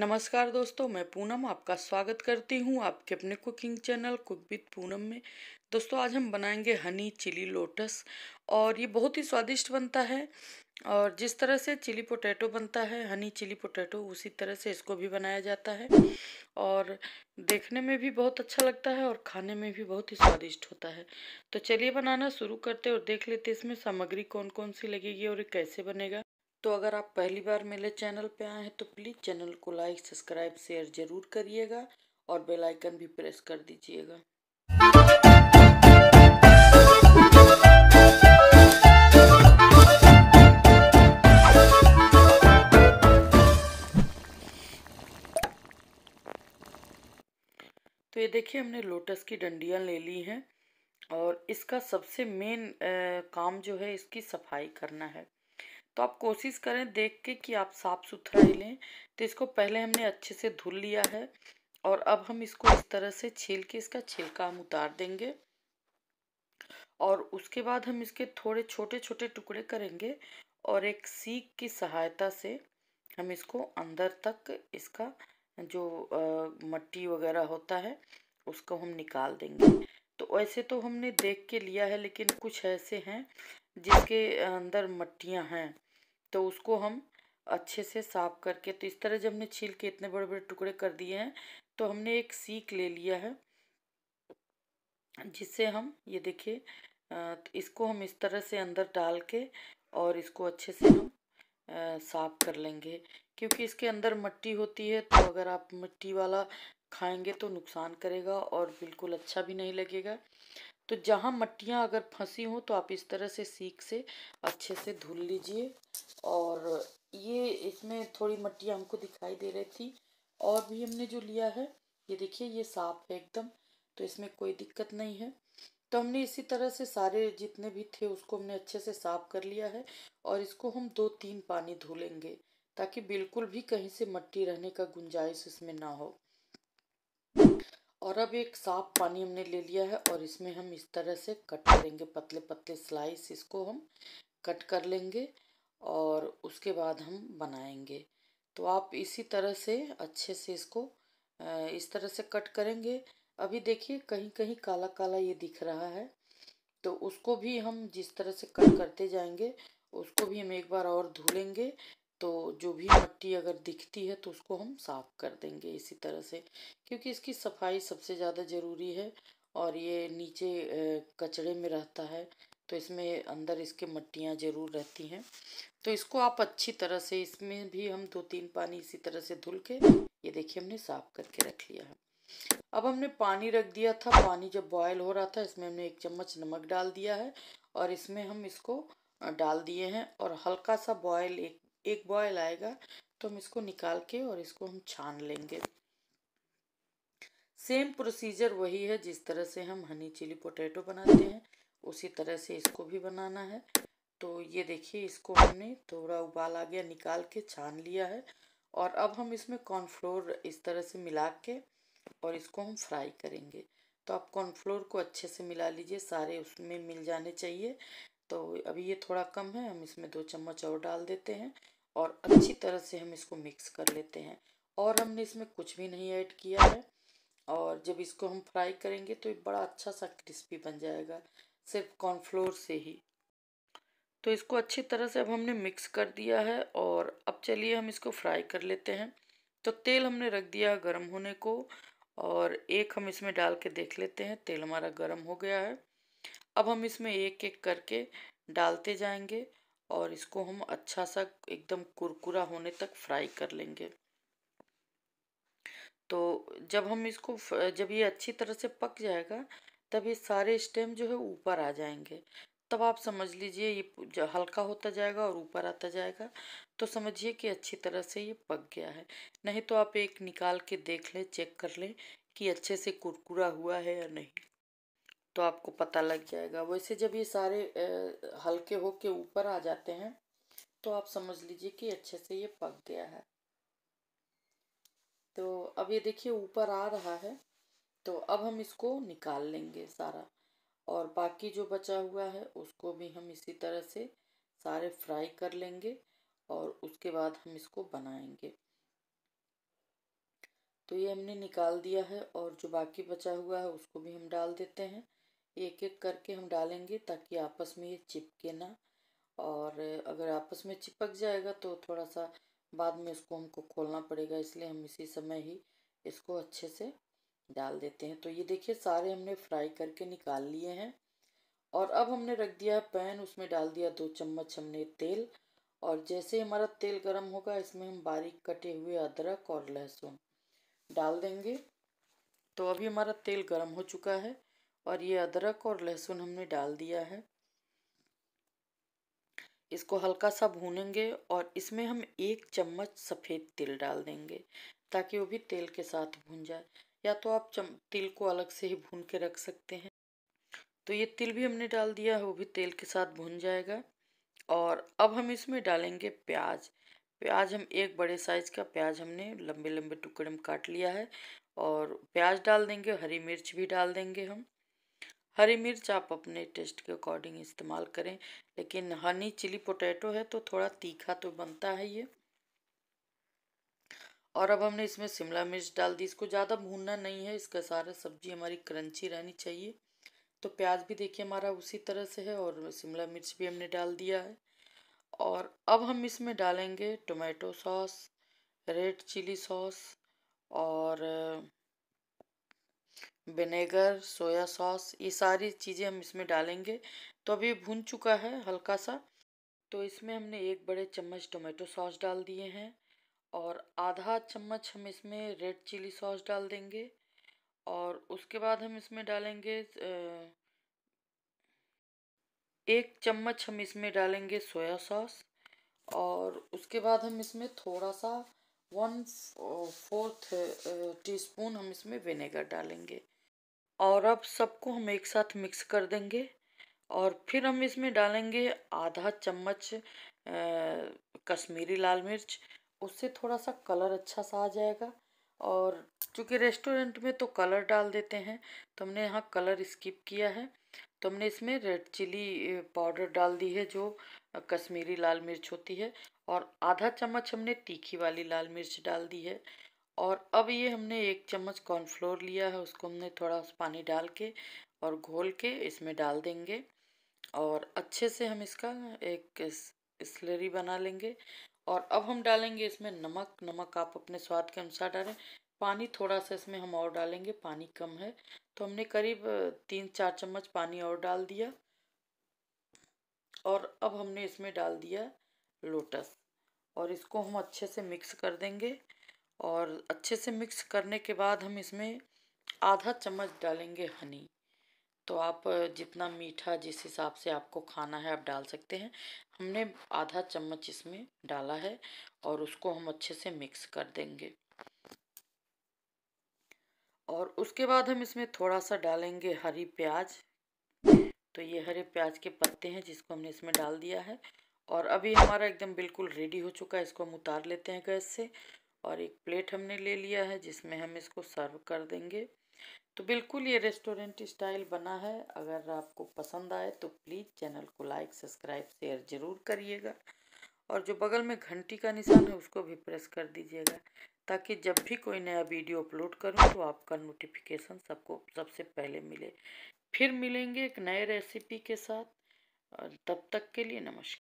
नमस्कार दोस्तों मैं पूनम आपका स्वागत करती हूँ आपके अपने cooking channel cook with Poonam में दोस्तों आज हम बनाएंगे हनी चिली लोटस और ये बहुत ही स्वादिष्ट बनता है और जिस तरह से चिली पोटैटो बनता है हनी चिली पोटैटो उसी तरह से इसको भी बनाया जाता है और देखने में भी बहुत अच्छा लगता है और खाने में भी बहुत ही स्वादिष्ट होता है तो चलिए बनाना शुरू करते और देख लेते इसमें सामग्री कौन कौन सी लगेगी और ये कैसे बनेगा तो अगर आप पहली बार मेरे चैनल पे आए हैं तो प्लीज़ चैनल को लाइक सब्सक्राइब शेयर ज़रूर करिएगा और बेल आइकन भी प्रेस कर दीजिएगा तो ये देखिए हमने लोटस की डंडियाँ ले ली हैं और इसका सबसे मेन काम जो है इसकी सफाई करना है तो आप कोशिश करें देख के कि आप साफ़ सुथरा ही लें तो इसको पहले हमने अच्छे से धुल लिया है और अब हम इसको इस तरह से छील के इसका छिलका हम उतार देंगे और उसके बाद हम इसके थोड़े छोटे छोटे टुकड़े करेंगे और एक सीख की सहायता से हम इसको अंदर तक इसका जो मट्टी वगैरह होता है उसको हम निकाल देंगे तो ऐसे तो हमने देख के लिया है लेकिन कुछ ऐसे हैं जिसके अंदर मट्टियाँ हैं तो उसको हम अच्छे से साफ करके तो इस तरह जब हमने छील के इतने बड़े बड़े टुकड़े कर दिए हैं तो हमने एक सीख ले लिया है जिससे हम ये देखिए तो इसको हम इस तरह से अंदर डाल के और इसको अच्छे से हम साफ कर लेंगे क्योंकि इसके अंदर मिट्टी होती है तो अगर आप मिट्टी वाला खाएंगे तो नुकसान करेगा और बिल्कुल अच्छा भी नहीं लगेगा तो जहाँ मट्टियाँ अगर फंसी हों तो आप इस तरह से सीख से अच्छे से धुल लीजिए और ये इसमें थोड़ी मट्टियाँ हमको दिखाई दे रही थी और भी हमने जो लिया है ये देखिए ये साफ है एकदम तो इसमें कोई दिक्कत नहीं है तो हमने इसी तरह से सारे जितने भी थे उसको हमने अच्छे से साफ कर लिया है और इसको हम दो तीन पानी धुलेंगे ताकि बिल्कुल भी कहीं से मट्टी रहने का गुंजाइश इसमें ना हो और अब एक साफ पानी हमने ले लिया है और इसमें हम इस तरह से कट करेंगे पतले पतले स्लाइस इसको हम कट कर लेंगे और उसके बाद हम बनाएंगे तो आप इसी तरह से अच्छे से इसको इस तरह से कट करेंगे अभी देखिए कहीं कहीं काला काला ये दिख रहा है तो उसको भी हम जिस तरह से कट करते जाएंगे उसको भी हम एक बार और धुलेंगे तो जो भी मिट्टी अगर दिखती है तो उसको हम साफ़ कर देंगे इसी तरह से क्योंकि इसकी सफाई सबसे ज़्यादा ज़रूरी है और ये नीचे कचड़े में रहता है तो इसमें अंदर इसके मट्टियाँ ज़रूर रहती हैं तो इसको आप अच्छी तरह से इसमें भी हम दो तीन पानी इसी तरह से धुल के ये देखिए हमने साफ़ करके रख लिया है अब हमने पानी रख दिया था पानी जब बॉयल हो रहा था इसमें हमने एक चम्मच नमक डाल दिया है और इसमें हम इसको डाल दिए हैं और हल्का सा बॉयल एक एक बॉयल आएगा तो हम इसको निकाल के और इसको हम छान लेंगे सेम प्रोसीजर वही है जिस तरह से हम हनी चिली पोटैटो बनाते हैं उसी तरह से इसको भी बनाना है तो ये देखिए इसको हमने थोड़ा उबाल आ गया निकाल के छान लिया है और अब हम इसमें कॉर्नफ्लोर इस तरह से मिला के और इसको हम फ्राई करेंगे तो आप कॉर्नफ्लोर को अच्छे से मिला लीजिए सारे उसमें मिल जाने चाहिए तो अभी ये थोड़ा कम है हम इसमें दो चम्मच और डाल देते हैं और अच्छी तरह से हम इसको मिक्स कर लेते हैं और हमने इसमें कुछ भी नहीं ऐड किया है और जब इसको हम फ्राई करेंगे तो ये बड़ा अच्छा सा क्रिस्पी बन जाएगा सिर्फ कॉर्नफ्लोर से ही तो इसको अच्छी तरह से अब हमने मिक्स कर दिया है और अब चलिए हम इसको फ्राई कर लेते हैं तो तेल हमने रख दिया है गर्म होने को और एक हम इसमें डाल के देख लेते हैं तेल हमारा गर्म हो गया है अब हम इसमें एक एक करके डालते जाएंगे और इसको हम अच्छा सा एकदम कुरकुरा होने तक फ्राई कर लेंगे तो जब हम इसको जब ये अच्छी तरह से पक जाएगा तब ये सारे स्टेम जो है ऊपर आ जाएंगे तब आप समझ लीजिए ये हल्का होता जाएगा और ऊपर आता जाएगा तो समझिए कि अच्छी तरह से ये पक गया है नहीं तो आप एक निकाल के देख लें चेक कर लें कि अच्छे से कुरकुरा हुआ है या नहीं तो आपको पता लग जाएगा वैसे जब ये सारे हल्के हो के ऊपर आ जाते हैं तो आप समझ लीजिए कि अच्छे से ये पक गया है तो अब ये देखिए ऊपर आ रहा है तो अब हम इसको निकाल लेंगे सारा और बाकी जो बचा हुआ है उसको भी हम इसी तरह से सारे फ्राई कर लेंगे और उसके बाद हम इसको बनाएंगे तो ये हमने निकाल दिया है और जो बाकी बचा हुआ है उसको भी हम डाल देते हैं एक एक करके हम डालेंगे ताकि आपस में ये चिपके ना और अगर आपस में चिपक जाएगा तो थोड़ा सा बाद में इसको हमको खोलना पड़ेगा इसलिए हम इसी समय ही इसको अच्छे से डाल देते हैं तो ये देखिए सारे हमने फ्राई करके निकाल लिए हैं और अब हमने रख दिया पैन उसमें डाल दिया दो चम्मच हमने तेल और जैसे ही हमारा तेल गर्म होगा इसमें हम बारीक कटे हुए अदरक और लहसुन डाल देंगे तो अभी हमारा तेल गर्म हो चुका है और ये अदरक और लहसुन हमने डाल दिया है इसको हल्का सा भूनेंगे और इसमें हम एक चम्मच सफ़ेद तिल डाल देंगे ताकि वो भी तेल के साथ भून जाए या तो आप चम तिल को अलग से ही भून के रख सकते हैं तो ये तिल भी हमने डाल दिया है वो भी तेल के साथ भून जाएगा और अब हम इसमें डालेंगे प्याज प्याज हम एक बड़े साइज़ का प्याज हमने लंबे लंबे टुकड़े में काट लिया है और प्याज डाल देंगे हरी मिर्च भी डाल देंगे हम हरी मिर्च आप अपने टेस्ट के अकॉर्डिंग इस्तेमाल करें लेकिन हनी चिली पोटैटो है तो थोड़ा तीखा तो बनता है ये और अब हमने इसमें शिमला मिर्च डाल दी इसको ज़्यादा भूनना नहीं है इसका सारा सब्जी हमारी क्रंची रहनी चाहिए तो प्याज भी देखिए हमारा उसी तरह से है और शिमला मिर्च भी हमने डाल दिया है और अब हम इसमें डालेंगे tomato sauce red chilli sauce और विनेगर सोया सॉस ये सारी चीज़ें हम इसमें डालेंगे तो अभी भून चुका है हल्का सा तो इसमें हमने एक बड़े चम्मच टोमेटो सॉस डाल दिए हैं और आधा चम्मच हम इसमें रेड चिली सॉस डाल देंगे और उसके बाद हम इसमें डालेंगे एक चम्मच हम इसमें डालेंगे सोया सॉस और उसके बाद हम इसमें थोड़ा सा वन फोर्थ टीस्पून हम इसमें विनेगर डालेंगे और अब सबको हम एक साथ मिक्स कर देंगे और फिर हम इसमें डालेंगे आधा चम्मच कश्मीरी लाल मिर्च उससे थोड़ा सा कलर अच्छा सा आ जाएगा और चूँकि रेस्टोरेंट में तो कलर डाल देते हैं तो हमने यहाँ कलर स्किप किया है तो हमने इसमें रेड चिली पाउडर डाल दी है जो कश्मीरी लाल मिर्च होती है और आधा चम्मच हमने तीखी वाली लाल मिर्च डाल दी है और अब ये हमने एक चम्मच कॉर्नफ्लोर लिया है उसको हमने थोड़ा पानी डाल के और घोल के इसमें डाल देंगे और अच्छे से हम इसका एक स्लरी बना लेंगे और अब हम डालेंगे इसमें नमक नमक आप अपने स्वाद के अनुसार डालें पानी थोड़ा सा इसमें हम और डालेंगे पानी कम है तो हमने करीब तीन चार चम्मच पानी और डाल दिया और अब हमने इसमें डाल दिया लोटस और इसको हम अच्छे से मिक्स कर देंगे और अच्छे से मिक्स करने के बाद हम इसमें आधा चम्मच डालेंगे हनी तो आप जितना मीठा जिस हिसाब से आपको खाना है आप डाल सकते हैं हमने आधा चम्मच इसमें डाला है और उसको हम अच्छे से मिक्स कर देंगे और उसके बाद हम इसमें थोड़ा सा डालेंगे हरी प्याज तो ये हरे प्याज के पत्ते हैं जिसको हमने इसमें डाल दिया है और अभी हमारा एकदम बिल्कुल रेडी हो चुका है इसको हम उतार लेते हैं गैस से और एक प्लेट हमने ले लिया है जिसमें हम इसको सर्व कर देंगे तो बिल्कुल ये रेस्टोरेंट स्टाइल बना है अगर आपको पसंद आए तो प्लीज़ चैनल को लाइक सब्सक्राइब शेयर ज़रूर करिएगा और जो बगल में घंटी का निशान है उसको भी प्रेस कर दीजिएगा ताकि जब भी कोई नया वीडियो अपलोड करूँ तो आपका नोटिफिकेशन सबको सबसे पहले मिले फिर मिलेंगे एक नए रेसिपी के साथ और तब तक के लिए नमस्कार